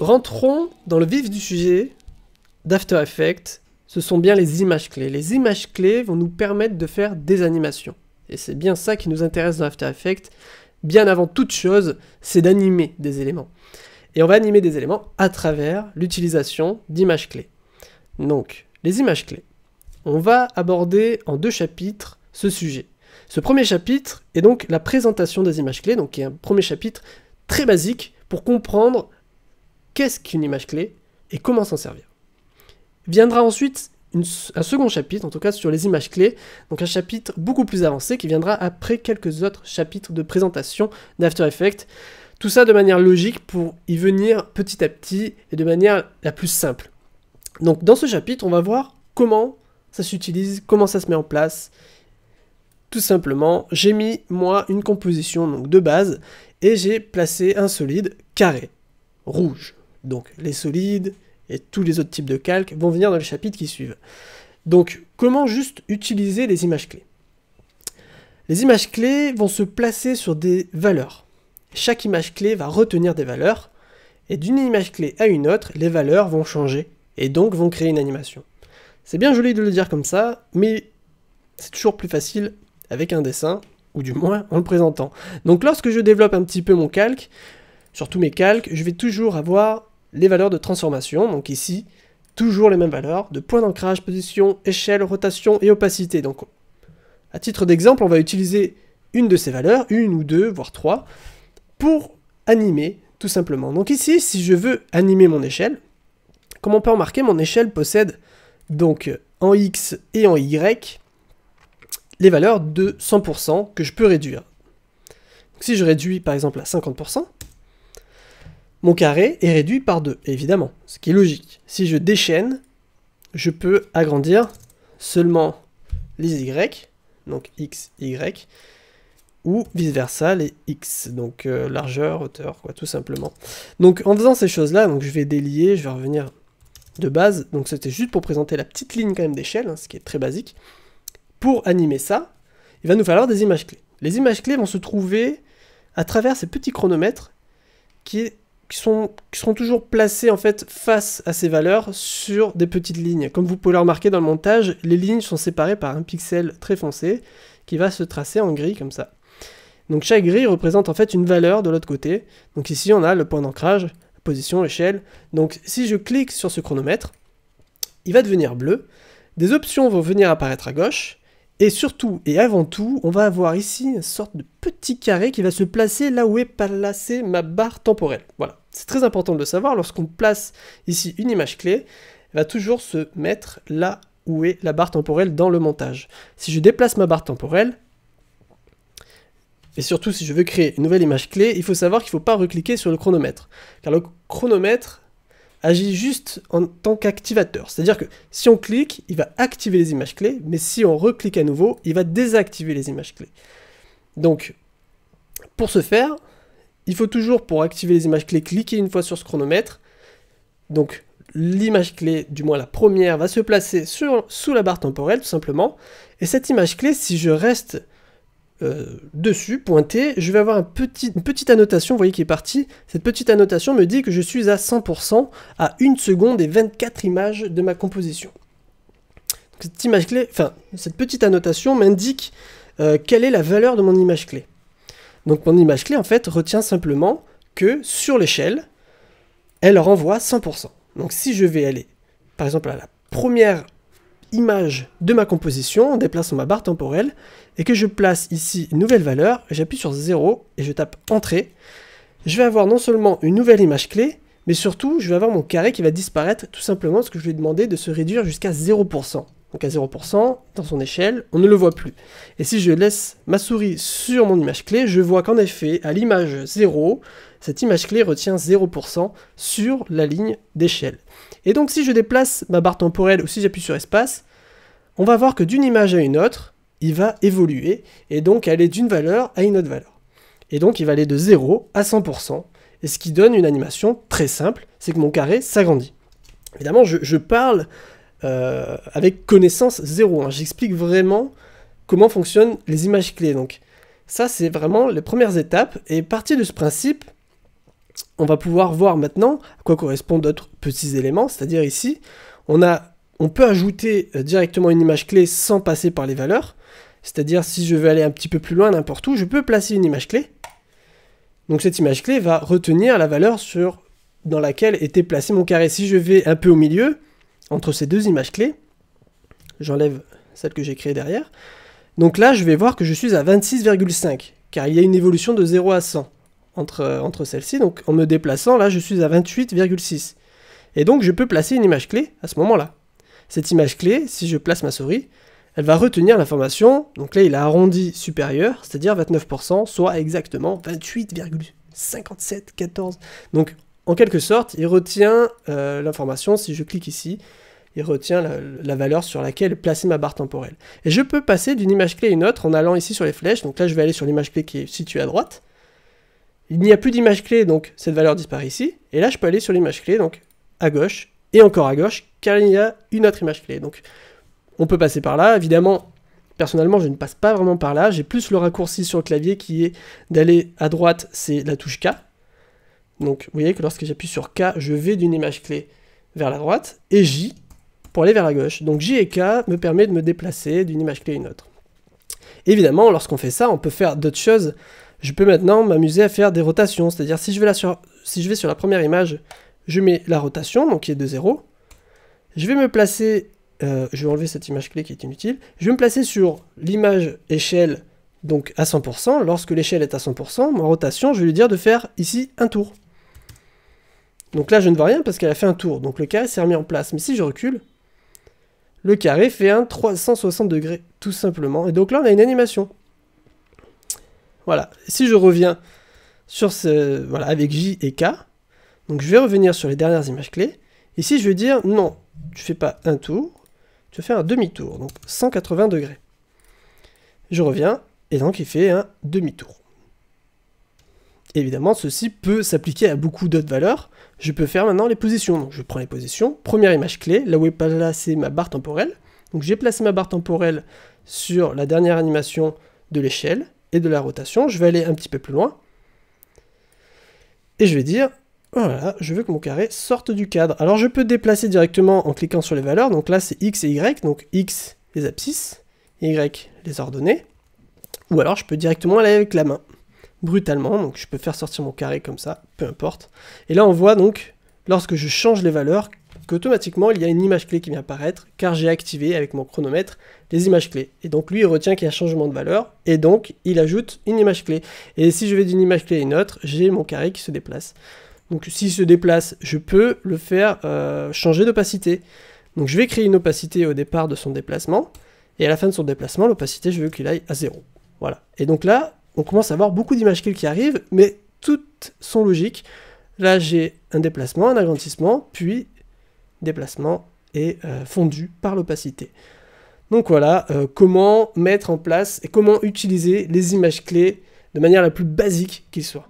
rentrons dans le vif du sujet d'After Effects. Ce sont bien les images clés. Les images clés vont nous permettre de faire des animations. Et c'est bien ça qui nous intéresse dans After Effects. Bien avant toute chose, c'est d'animer des éléments. Et on va animer des éléments à travers l'utilisation d'images clés. Donc, les images clés. On va aborder en deux chapitres ce sujet. Ce premier chapitre est donc la présentation des images clés, donc qui est un premier chapitre très basique pour comprendre qu'est-ce qu'une image clé et comment s'en servir. Viendra ensuite un second chapitre, en tout cas sur les images clés, donc un chapitre beaucoup plus avancé qui viendra après quelques autres chapitres de présentation d'After Effects. Tout ça de manière logique pour y venir petit à petit et de manière la plus simple. Donc dans ce chapitre, on va voir comment ça s'utilise, comment ça se met en place. Tout simplement, j'ai mis moi une composition donc de base et j'ai placé un solide carré rouge. Donc les solides et tous les autres types de calques vont venir dans les chapitres qui suivent. Donc comment juste utiliser les images clés Les images clés vont se placer sur des valeurs. Chaque image clé va retenir des valeurs, et d'une image clé à une autre, les valeurs vont changer, et donc vont créer une animation. C'est bien joli de le dire comme ça, mais c'est toujours plus facile avec un dessin, ou du moins en le présentant. Donc lorsque je développe un petit peu mon calque, sur tous mes calques, je vais toujours avoir les valeurs de transformation, donc ici, toujours les mêmes valeurs, de point d'ancrage, position, échelle, rotation et opacité. Donc, à titre d'exemple, on va utiliser une de ces valeurs, une ou deux, voire trois, pour animer tout simplement. Donc ici, si je veux animer mon échelle, comme on peut remarquer, mon échelle possède donc en x et en y les valeurs de 100% que je peux réduire. si je réduis par exemple à 50%, mon carré est réduit par 2, évidemment, ce qui est logique. Si je déchaîne, je peux agrandir seulement les y, donc x, y, ou vice-versa, les x, donc euh, largeur, hauteur, quoi, tout simplement. Donc en faisant ces choses-là, donc je vais délier, je vais revenir de base, donc c'était juste pour présenter la petite ligne quand même d'échelle, hein, ce qui est très basique. Pour animer ça, il va nous falloir des images clés. Les images clés vont se trouver à travers ces petits chronomètres qui est qui sont, qui seront toujours placés en fait face à ces valeurs sur des petites lignes. Comme vous pouvez le remarquer dans le montage, les lignes sont séparées par un pixel très foncé qui va se tracer en gris comme ça. Donc chaque gris représente en fait une valeur de l'autre côté. Donc ici on a le point d'ancrage, position, échelle. Donc si je clique sur ce chronomètre, il va devenir bleu. Des options vont venir apparaître à gauche. Et surtout et avant tout, on va avoir ici une sorte de petit carré qui va se placer là où est placée ma barre temporelle. Voilà. C'est très important de le savoir, lorsqu'on place ici une image clé, elle va toujours se mettre là où est la barre temporelle dans le montage. Si je déplace ma barre temporelle, et surtout si je veux créer une nouvelle image clé, il faut savoir qu'il ne faut pas recliquer sur le chronomètre, car le chronomètre agit juste en tant qu'activateur. C'est-à-dire que si on clique, il va activer les images clés, mais si on reclique à nouveau, il va désactiver les images clés. Donc, pour ce faire, il faut toujours, pour activer les images clés, cliquer une fois sur ce chronomètre. Donc l'image clé, du moins la première, va se placer sur, sous la barre temporelle, tout simplement. Et cette image clé, si je reste euh, dessus, pointé, je vais avoir une petite annotation, vous voyez qui est partie. Cette petite annotation me dit que je suis à 100% à 1 seconde et 24 images de ma composition. cette image clé, enfin, cette petite annotation m'indique euh, quelle est la valeur de mon image clé. Donc mon image clé, en fait, retient simplement que sur l'échelle, elle renvoie 100%. Donc si je vais aller, par exemple, à la première image de ma composition en déplaçant ma barre temporelle, et que je place ici une nouvelle valeur, j'appuie sur 0 et je tape Entrée, je vais avoir non seulement une nouvelle image clé, mais surtout, je vais avoir mon carré qui va disparaître tout simplement parce que je lui ai demandé de se réduire jusqu'à 0% donc à 0%, dans son échelle, on ne le voit plus. Et si je laisse ma souris sur mon image clé, je vois qu'en effet, à l'image 0, cette image clé retient 0% sur la ligne d'échelle. Et donc si je déplace ma barre temporelle ou si j'appuie sur espace, on va voir que d'une image à une autre, il va évoluer et donc aller d'une valeur à une autre valeur. Et donc il va aller de 0 à 100%, et ce qui donne une animation très simple, c'est que mon carré s'agrandit. Évidemment, je, parle euh, avec connaissance zéro. Hein. J'explique vraiment comment fonctionnent les images clés. Donc ça, c'est vraiment les premières étapes. Et partir de ce principe, on va pouvoir voir maintenant à quoi correspondent d'autres petits éléments. C'est-à-dire ici, on, a, on peut ajouter euh, directement une image clé sans passer par les valeurs. C'est-à-dire si je veux aller un petit peu plus loin n'importe où, je peux placer une image clé. Donc cette image clé va retenir la valeur sur, dans laquelle était placé mon carré. Si je vais un peu au milieu, entre ces deux images clés, j'enlève celle que j'ai créée derrière, donc là je vais voir que je suis à 26,5, car il y a une évolution de 0 à 100 entre, euh, entre celles-ci, donc en me déplaçant là je suis à 28,6. Et donc je peux placer une image clé à ce moment-là. Cette image clé, si je place ma souris, elle va retenir l'information, donc là il a arrondi supérieur, c'est-à-dire 29%, soit exactement 28,5714. Donc en quelque sorte, il retient euh, l'information, si je clique ici, il retient la, la, valeur sur laquelle placer ma barre temporelle. Et je peux passer d'une image clé à une autre en allant ici sur les flèches. Donc là, je vais aller sur l'image clé qui est située à droite. Il n'y a plus d'image clé, donc cette valeur disparaît ici. Et là, je peux aller sur l'image clé, donc à gauche, et encore à gauche, car il y a une autre image clé. Donc on peut passer par là. Évidemment, personnellement, je ne passe pas vraiment par là. J'ai plus le raccourci sur le clavier qui est d'aller à droite, c'est la touche K. Donc vous voyez que lorsque j'appuie sur K, je vais d'une image clé vers la droite, et J pour aller vers la gauche. Donc J et K me permet de me déplacer d'une image clé à une autre. Évidemment, lorsqu'on fait ça, on peut faire d'autres choses. Je peux maintenant m'amuser à faire des rotations, c'est-à-dire si, je vais sur, la première image, je mets la rotation, donc qui est de 0. Je vais me placer, euh, je vais enlever cette image clé qui est inutile, je vais me placer sur l'image échelle, donc à 100%. Lorsque l'échelle est à 100%, ma rotation, je vais lui dire de faire ici un tour. Donc là, je ne vois rien parce qu'elle a fait un tour. Donc le carré s'est remis en place. Mais si je recule, le carré fait un 360 degrés, tout simplement. Et donc là, on a une animation. Voilà. Si je reviens sur ce, voilà, avec J et K, donc je vais revenir sur les dernières images clés. et si je vais dire non, tu fais pas un tour, tu fais un demi-tour, donc 180 degrés. Je reviens, et donc il fait un demi-tour. Évidemment, ceci peut s'appliquer à beaucoup d'autres valeurs. Je peux faire maintenant les positions. je prends les positions. Première image clé, là où est c'est ma barre temporelle. Donc j'ai placé ma barre temporelle sur la dernière animation de l'échelle et de la rotation. Je vais aller un petit peu plus loin. Et je vais dire, voilà, je veux que mon carré sorte du cadre. Alors je peux déplacer directement en cliquant sur les valeurs. Donc là c'est x et y. Donc x les abscisses, y les ordonnées. Ou alors je peux directement aller avec la main brutalement. Donc je peux faire sortir mon carré comme ça, peu importe. Et là on voit donc, lorsque je change les valeurs, qu'automatiquement il y a une image clé qui vient apparaître, car j'ai activé avec mon chronomètre les images clés. Et donc lui il retient qu'il y a changement de valeur, et donc il ajoute une image clé. Et si je vais d'une image clé à une autre, j'ai mon carré qui se déplace. Donc s'il se déplace, je peux le faire euh, changer d'opacité. Donc je vais créer une opacité au départ de son déplacement, et à la fin de son déplacement, l'opacité, je veux qu'il aille à 0. Voilà. Et donc là, on commence à avoir beaucoup d'images clés qui arrivent, mais toutes sont logiques. Là, j'ai un déplacement, un agrandissement, puis déplacement et euh, fondu par l'opacité. Donc voilà, euh, comment mettre en place et comment utiliser les images clés de manière la plus basique qu'ils soit.